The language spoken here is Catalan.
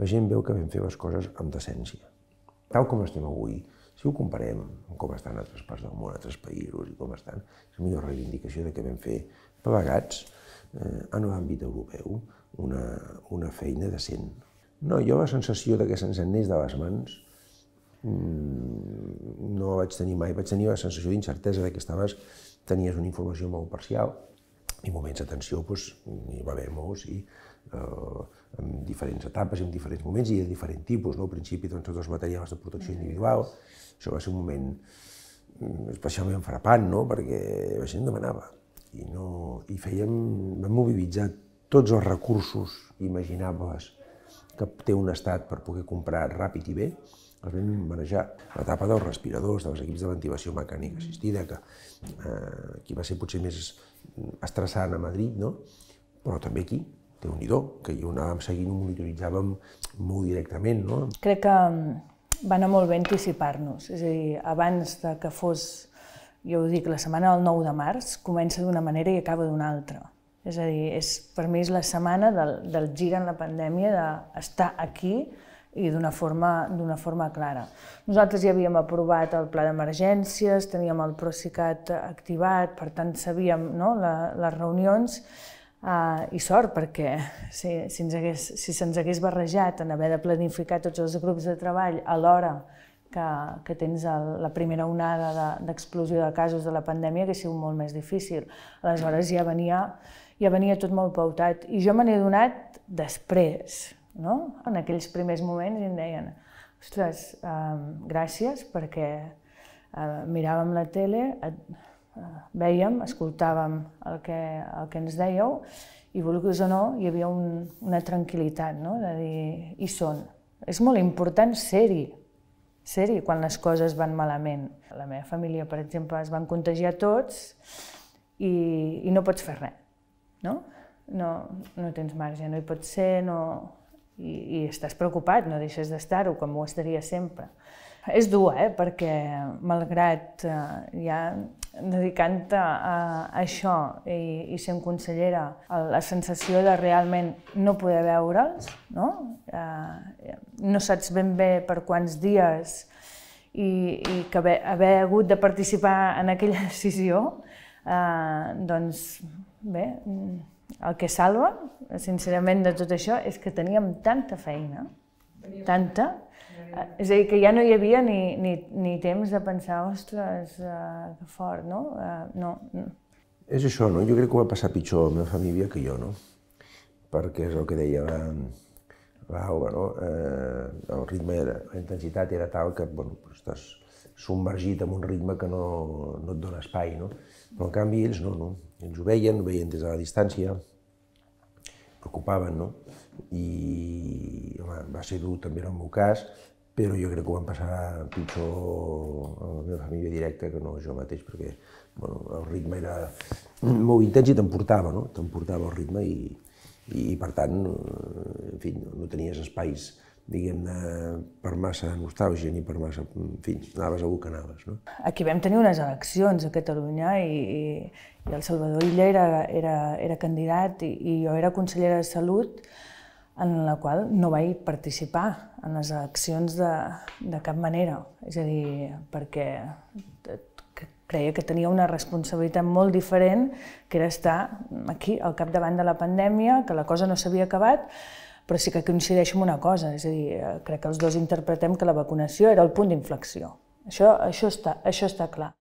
la gent veu que vam fer les coses amb decència. Tal com estem avui, si ho comparem amb com estan altres parts del món, altres països i com estan, és la millor reivindicació de que vam fer plegats eh, en l'àmbit europeu una, una feina decent. No, jo la sensació de que se'ns anés de les mans mm, no la vaig tenir mai. Vaig tenir la sensació d'incertesa que estaves, tenies una informació molt parcial i moments de tensió doncs, hi va haver molts i eh, diferents etapes, en diferents moments i de diferent tipus. No? Al principi, doncs, tots els materials de protecció mm. individual, això va ser un moment mm, especialment frapant, no? perquè la gent demanava. I, no, i fèiem, vam mobilitzar tots els recursos imaginables que té un estat per poder comprar ràpid i bé, els vam manejar. L'etapa dels respiradors, dels equips de ventilació mecànica mm. assistida, que eh, aquí va ser potser més estressant a Madrid, no? però també aquí, déu nhi que jo anàvem seguint, ho monitoritzàvem molt directament. No? Crec que mm, va anar molt bé anticipar-nos, és a dir, abans de que fos, jo ho dic, la setmana del 9 de març, comença d'una manera i acaba d'una altra. És a dir, és, per mi és la setmana del, del gir en la pandèmia, d'estar aquí i d'una forma, forma clara. Nosaltres ja havíem aprovat el pla d'emergències, teníem el Procicat activat, per tant sabíem no, la, les reunions, Uh, I sort, perquè si, si, ens hagués, si se'ns hagués barrejat en haver de planificar tots els grups de treball a l'hora que, que tens el, la primera onada d'explosió de, de casos de la pandèmia, que ha sigut molt més difícil. Aleshores ja venia, ja venia tot molt pautat. I jo me n'he donat després, no? En aquells primers moments i em deien ostres, uh, gràcies, perquè uh, miràvem la tele, et, Eh, vèiem, escoltàvem el que, el que ens dèieu i vulguis o no, hi havia un, una tranquil·litat, no? de dir, hi són. És molt important ser-hi, ser-hi quan les coses van malament. La meva família, per exemple, es van contagiar tots i, i no pots fer res, no? No, no tens marge, no hi pots ser, no, i, i estàs preocupat, no deixes d'estar-ho, com ho estaria sempre. És dur, eh? perquè malgrat eh, ja dedicant-te a, a això i, i sent consellera, la sensació de realment no poder veure'ls, no? Eh, no saps ben bé per quants dies i, i que haver, haver hagut de participar en aquella decisió, eh, doncs bé, el que salva, sincerament, de tot això, és que teníem tanta feina, tanta, eh, és a dir, que ja no hi havia ni, ni, ni temps de pensar, ostres, uh, que fort, no? Uh, no, no. És això, no? Jo crec que ho va passar pitjor la meva família que jo, no? Perquè és el que deia la, la Alba, no? Eh, el ritme, era, la intensitat era tal que, bueno, ostres, submergit amb un ritme que no, no et dona espai, no? Però en canvi ells no, no. Ells ho veien, ho veien des de la distància, preocupaven, no? I, home, va ser dur també en el meu cas, però jo crec que ho van passar pitjor a la meva família directa que no jo mateix, perquè bueno, el ritme era molt intens i t'emportava, no? T'emportava el ritme i, i, per tant, eh, en fi, no, no tenies espais diguem-ne, per massa nostàlgia ni per massa... En fi, anaves a que anaves, no? Aquí vam tenir unes eleccions a Catalunya i, i, i el Salvador Illa era, era, era candidat i, i jo era consellera de Salut, en la qual no vaig participar en les eleccions de, de cap manera. És a dir, perquè creia que tenia una responsabilitat molt diferent, que era estar aquí, al capdavant de la pandèmia, que la cosa no s'havia acabat, però sí que coincideixo amb una cosa, és a dir, eh, crec que els dos interpretem que la vacunació era el punt d'inflexió. Això, això, està, això està clar.